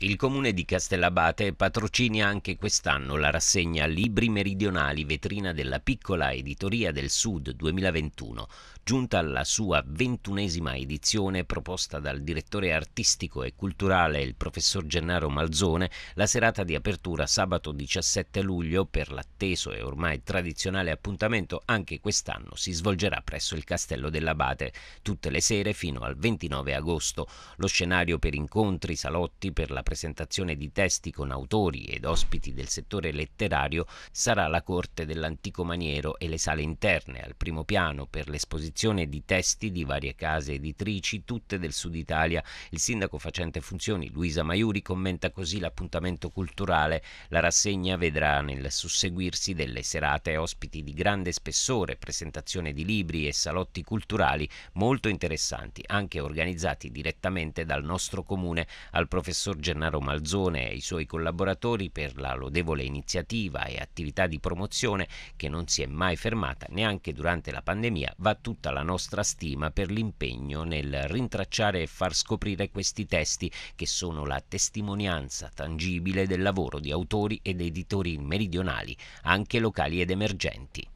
Il comune di Castellabate patrocina anche quest'anno la rassegna Libri Meridionali, vetrina della piccola editoria del Sud 2021, giunta alla sua ventunesima edizione proposta dal direttore artistico e culturale il professor Gennaro Malzone la serata di apertura sabato 17 luglio per l'atteso e ormai tradizionale appuntamento anche quest'anno si svolgerà presso il Castello dell'Abate tutte le sere fino al 29 agosto. Lo scenario per incontri, salotti per la presentazione di testi con autori ed ospiti del settore letterario sarà la corte dell'antico maniero e le sale interne al primo piano per l'esposizione di testi di varie case editrici, tutte del sud Italia. Il sindaco facente funzioni Luisa Maiuri commenta così l'appuntamento culturale. La rassegna vedrà nel susseguirsi delle serate ospiti di grande spessore, presentazione di libri e salotti culturali molto interessanti, anche organizzati direttamente dal nostro comune al professor Gennaio Gennaro Malzone e ai suoi collaboratori per la lodevole iniziativa e attività di promozione che non si è mai fermata neanche durante la pandemia, va tutta la nostra stima per l'impegno nel rintracciare e far scoprire questi testi che sono la testimonianza tangibile del lavoro di autori ed editori meridionali, anche locali ed emergenti.